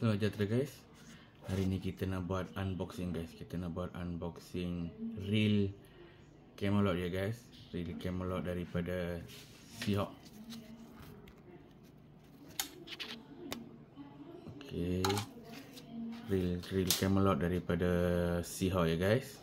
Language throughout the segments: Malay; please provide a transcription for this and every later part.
Selamat sejahtera guys Hari ni kita nak buat unboxing guys Kita nak buat unboxing real Camelot ya guys Real Camelot daripada Siok. Okay Real, real Camelot daripada Siok ya guys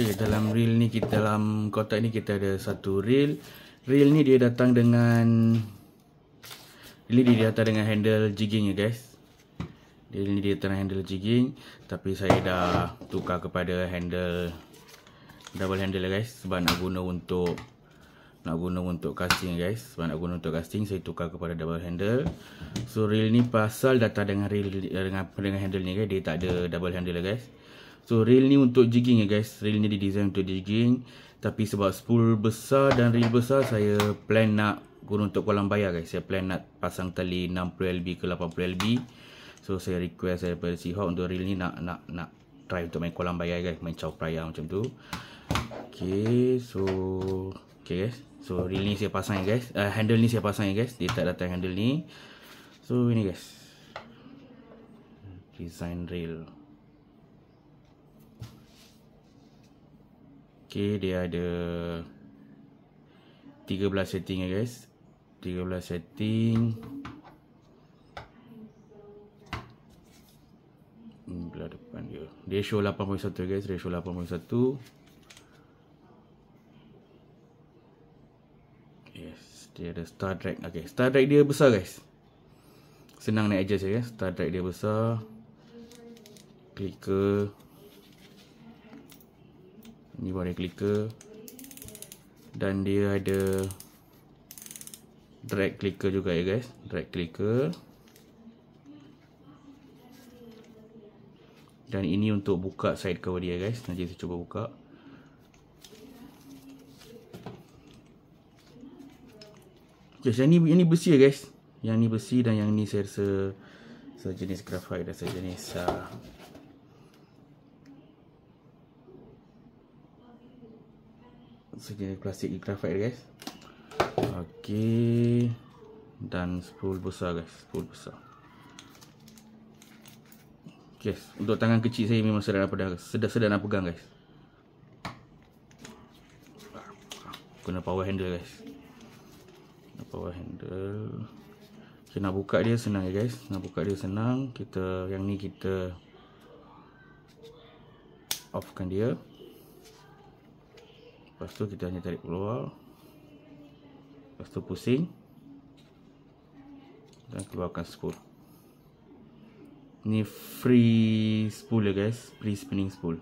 okey dalam reel ni kita dalam kotak ni kita ada satu reel reel ni dia datang dengan ini dia datang dengan handle jigging ya guys dia ni dia datang handle jigging tapi saya dah tukar kepada handle double handle lah guys sebab nak guna untuk nak guna untuk casting guys sebab nak guna untuk casting saya tukar kepada double handle so reel ni pasal datang dengan reel dengan dengan handle ni guys dia tak ada double handle lah guys So rail ni untuk jigging ya guys Rail ni di design untuk jigging Tapi sebab spool besar dan rail besar Saya plan nak guna untuk kolam bayar guys Saya plan nak pasang tali 60LB ke 80LB So saya request daripada Seahawk untuk rail ni nak nak nak Try untuk main kolam bayar guys Main caw prayer macam tu Okay so Okay guys So rail ni saya pasang ya guys uh, Handle ni saya pasang ya guys Dia tak datang handle ni So ini guys Design rail Design rail Okay, dia ada 13 setting ya guys 13 setting hmm, Belah depan dia Ratio 8.1 guys Ratio 8.1 Yes Dia ada star drag Okay star drag dia besar guys Senang nak adjust ya guys Star drag dia besar Clicker ni buah replica dan dia ada drag clicker juga ya guys drag clicker dan ini untuk buka side cover dia guys nanti saya cuba buka Okay, yang ni, yang ni besi ya guys. Yang ni besi dan yang ni saya rasa sejenis graphite dan sejenis uh, sejenis plastik graphite guys ok dan spool besar guys spool besar Yes, untuk tangan kecil saya memang sedar apa dah sedar-sedar nak pegang guys. Kena power handle guys. Kena power handle. Kena okay, buka dia senang ya guys. Nak buka dia senang. Kita yang ni kita offkan dia. Lepas tu kita hanya tarik keluar Lepas tu pusing Dan keluarkan spool Ni free spool ya guys Free spinning spool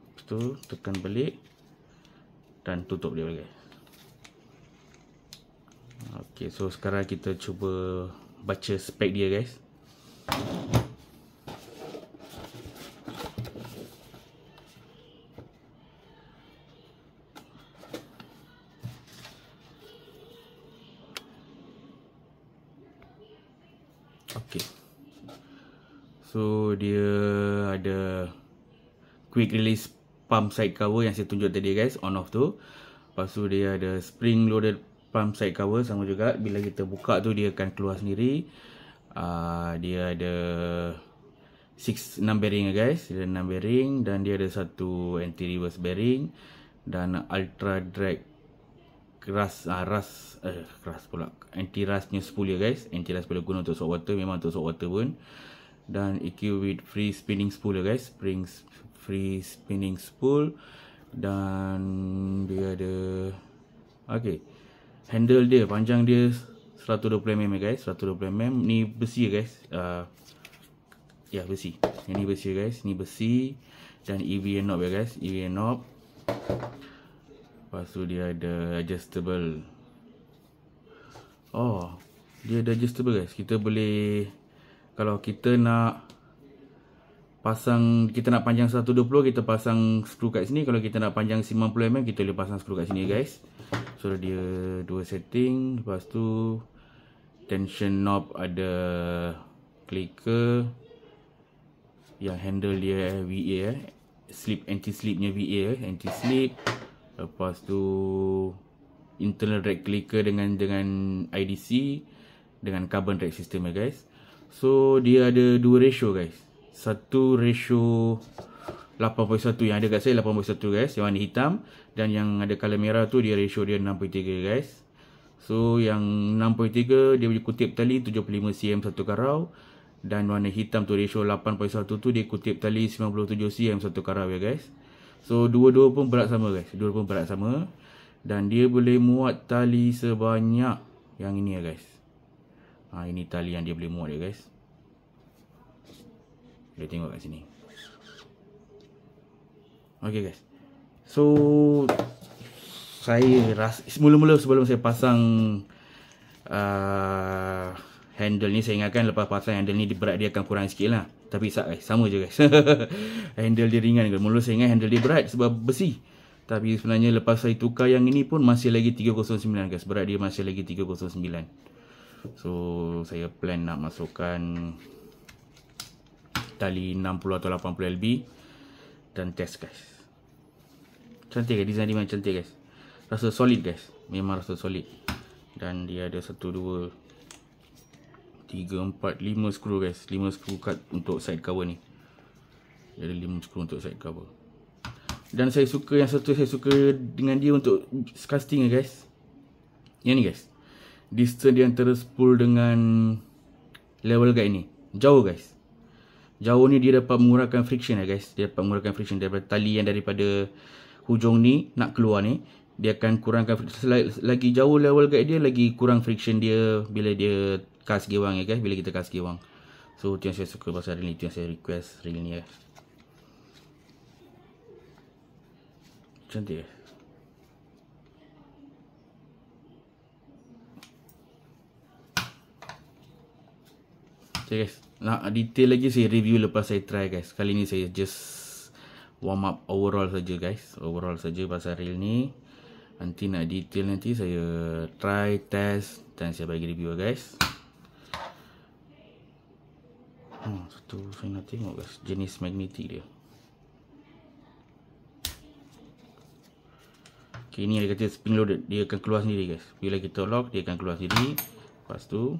Lepas tu tekan balik Dan tutup dia guys Okay so sekarang kita cuba Baca spek dia guys dia ada quick release pump side cover yang saya tunjuk tadi guys on off tu lepas tu dia ada spring loaded pump side cover sama juga bila kita buka tu dia akan keluar sendiri uh, dia ada 6 bearing guys dia ada 6 bearing dan dia ada satu anti reverse bearing dan ultra drag keras uh, ah, ras eh keras pula anti rasnya spool ya guys anti ras boleh guna untuk saltwater memang untuk saltwater pun dan EQ with free spinning spool ya, guys spring free spinning spool dan dia ada okey handle dia panjang dia 120mm ya, guys 120mm ni besi ya guys uh, ya yeah, besi yang ni besi guys ni besi dan EVN knob ya guys EVN knob lepas dia ada adjustable oh dia ada adjustable guys kita boleh kalau kita nak pasang kita nak panjang 120 kita pasang skru kat sini kalau kita nak panjang 90 mm kita boleh pasang skru kat sini guys so dia dua setting lepas tu tension knob ada clicker yang handle dia VA eh. slip anti slipnya VA eh. anti slip lepas tu internal rack clicker dengan dengan IDC dengan carbon rack system ya eh, guys So dia ada dua ratio guys. Satu ratio 8.1 yang ada kat saya 8.1 guys. Yang warna hitam dan yang ada color merah tu dia ratio dia 6.3 guys. So yang 6.3 dia boleh kutip tali 75 cm satu karau dan warna hitam tu ratio 8.1 tu dia kutip tali 97 cm satu karau ya guys. So dua-dua pun berat sama guys. Dua dua pun berat sama dan dia boleh muat tali sebanyak yang ini ya guys. Ha, ini tali yang dia boleh muat dia guys. Boleh tengok kat sini. Okay guys. So, saya rasa, mula-mula sebelum saya pasang uh, handle ni, saya ingatkan lepas pasang handle ni, berat dia akan kurang sikit lah. Tapi eh, sama je guys. handle dia ringan. Mula-mula saya ingat handle dia berat sebab besi. Tapi sebenarnya lepas saya tukar yang ini pun masih lagi 309 guys. Berat dia masih lagi 309. 309. So saya plan nak masukkan Tali 60 atau 80 LB Dan test guys Cantik guys, eh? design dia memang cantik guys Rasa solid guys Memang rasa solid Dan dia ada 1, 2 3, 4, 5 skru guys 5 skru kat untuk side cover ni Dia ada 5 skru untuk side cover Dan saya suka yang satu Saya suka dengan dia untuk casting guys Yang ni guys distance di antara spool dengan level guide ni jauh guys jauh ni dia dapat mengurangkan friction lah guys dia dapat mengurangkan friction daripada tali yang daripada hujung ni nak keluar ni dia akan kurangkan lagi jauh level guide dia lagi kurang friction dia bila dia kas wang ya guys bila kita kas wang, so tu yang saya suka pasal ni tu yang saya request hari ni ya cantik ya Okay guys, nak detail lagi saya review lepas saya try guys. Kali ni saya just warm up overall saja guys. Overall saja pasal reel ni. Nanti nak detail nanti saya try, test dan saya bagi review guys. Hmm, satu saya nak tengok guys jenis magnetik dia. Okay, ini dia kata spring loaded. Dia akan keluar sendiri guys. Bila kita lock, dia akan keluar sendiri. Lepas tu,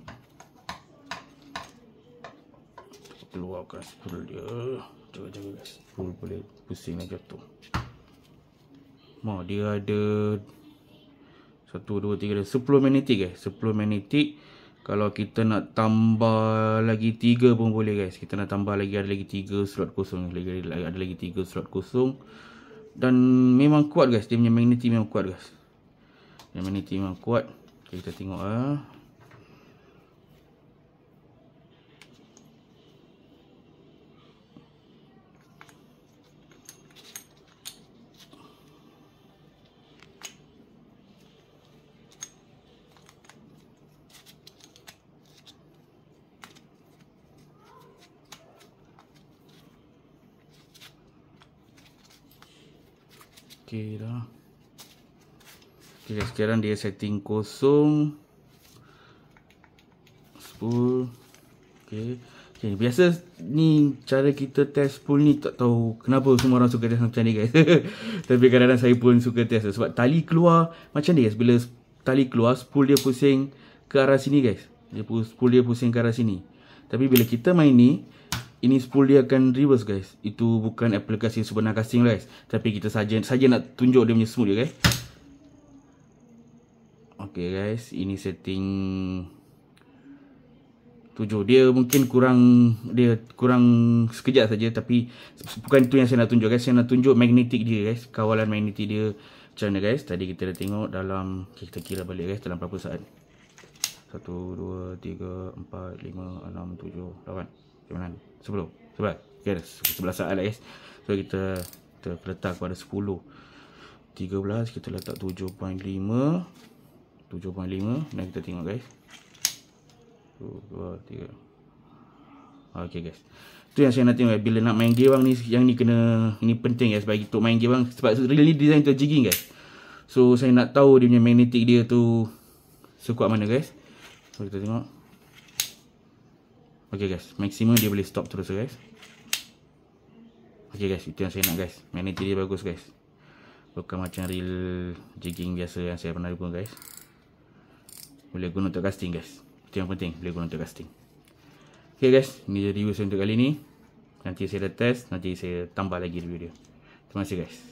keluarkan spool dia jaga-jaga guys spool boleh pusing dan tu mau dia ada 1, 2, 3, 10 minit eh 10 minit Kalau kita nak tambah lagi 3 pun boleh guys Kita nak tambah lagi ada lagi 3 slot kosong lagi, Ada lagi 3 slot kosong Dan memang kuat guys Dia punya magnetik memang kuat guys Dia magnetik memang kuat okay, Kita tengok ah Kira, dah. sekarang dia setting kosong. Spool, okay. Okey, biasa ni cara kita test spool ni tak tahu kenapa semua orang suka test macam ni guys. Tapi kadang-kadang saya pun suka test sebab tali keluar macam ni guys. Bila tali keluar, spool dia pusing ke arah sini guys. Dia spool dia pusing ke arah sini. Tapi bila kita main ni, ini spool dia akan reverse guys itu bukan aplikasi sebenar casting guys tapi kita saja saja nak tunjuk dia punya smooth dia ya, guys okey guys ini setting 7 dia mungkin kurang dia kurang sekejap saja tapi bukan itu yang saya nak tunjuk guys saya nak tunjuk magnetik dia guys kawalan magnetik dia macam mana guys tadi kita dah tengok dalam okay, kita kira balik guys dalam berapa saat 1 2 3 4 5 6 7 8 kemenangan 10 11 okay, 11 saat lah guys so kita kita letak pada 10 13 kita letak 7.5 7.5 dan kita tengok guys 1 2 3 Okay guys Tu yang saya nak tengok Bila nak main gewang ni Yang ni kena Ini penting guys Bagi untuk main gewang Sebab really design tu jigging guys So saya nak tahu Dia punya magnetic dia tu Sekuat mana guys So kita tengok Okay guys, maksimum dia boleh stop terus guys. Okay guys, itu yang saya nak guys. Manager dia bagus guys. Bukan macam real jigging biasa yang saya pernah guna guys. Boleh guna untuk casting guys. Itu yang penting, boleh guna untuk casting. Okay guys, ini dia review saya untuk kali ini. Nanti saya dah test, nanti saya tambah lagi review dia. Terima kasih guys.